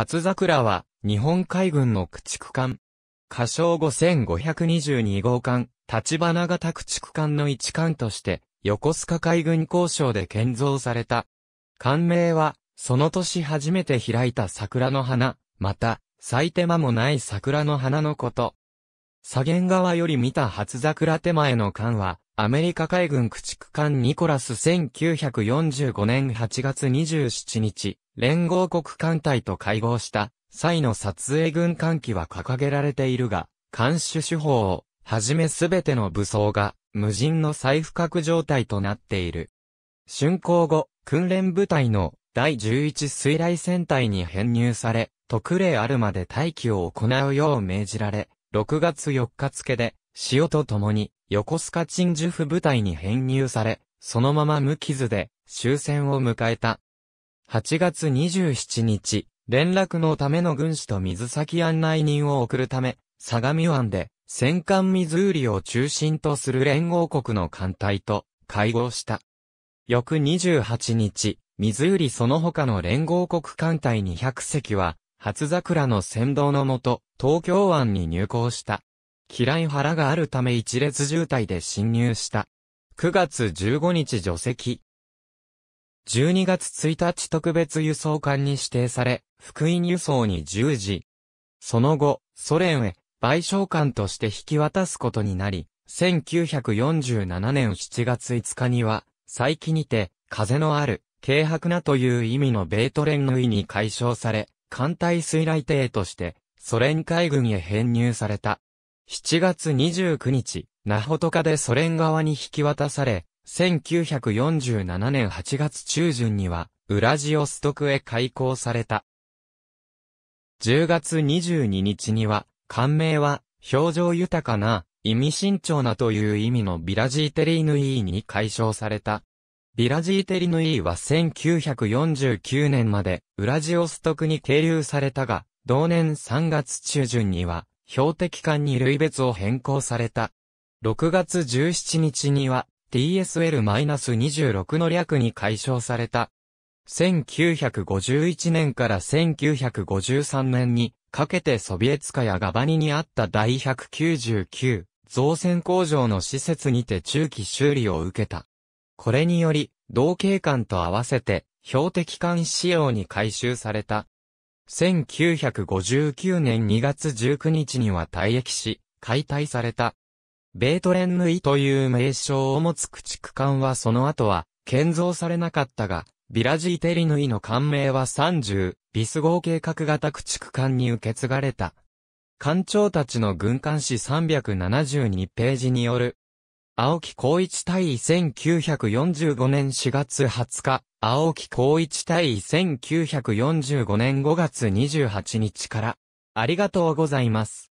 初桜は、日本海軍の駆逐艦。火章5522号艦、立花型駆逐艦の一艦として、横須賀海軍交渉で建造された。艦名は、その年初めて開いた桜の花、また、咲いて間もない桜の花のこと。左舷側より見た初桜手前の艦は、アメリカ海軍駆逐艦ニコラス1945年8月27日、連合国艦隊と会合した際の撮影軍艦機は掲げられているが、艦首手法をはじめすべての武装が無人の再不覚状態となっている。竣工後、訓練部隊の第11水雷戦隊に編入され、特例あるまで待機を行うよう命じられ、6月4日付で、潮と共に、横須賀鎮守府部隊に編入され、そのまま無傷で、終戦を迎えた。8月27日、連絡のための軍師と水先案内人を送るため、相模湾で、戦艦ミズーリを中心とする連合国の艦隊と会合した。翌28日、ミズーリその他の連合国艦隊200隻は、初桜の先導のもと、東京湾に入港した。嫌い腹があるため一列渋滞で侵入した。9月15日除籍。12月1日特別輸送艦に指定され、福音輸送に従事。その後、ソ連へ、賠償艦として引き渡すことになり、1947年7月5日には、再起にて、風のある、軽薄なという意味のベートレンの意に解消され、艦隊水雷艇として、ソ連海軍へ編入された。7月29日、ナホトカでソ連側に引き渡され、1947年8月中旬には、ウラジオストクへ開港された。10月22日には、艦名は、表情豊かな、意味慎重なという意味のビラジーテリーヌイーに解消された。ビラジーテリヌイは1949年までウラジオストクに係留されたが、同年3月中旬には標的艦に類別を変更された。6月17日には TSL-26 の略に解消された。1951年から1953年にかけてソビエツカやガバニにあった第199造船工場の施設にて中期修理を受けた。これにより、同警官と合わせて、標的艦仕様に改修された。1959年2月19日には退役し、解体された。ベートレンヌイという名称を持つ駆逐艦はその後は、建造されなかったが、ビラジーテリヌイの艦名は30、ビス号計画型駆逐艦に受け継がれた。艦長たちの軍艦誌372ページによる青木光一対1945年4月20日、青木光一対1945年5月28日から、ありがとうございます。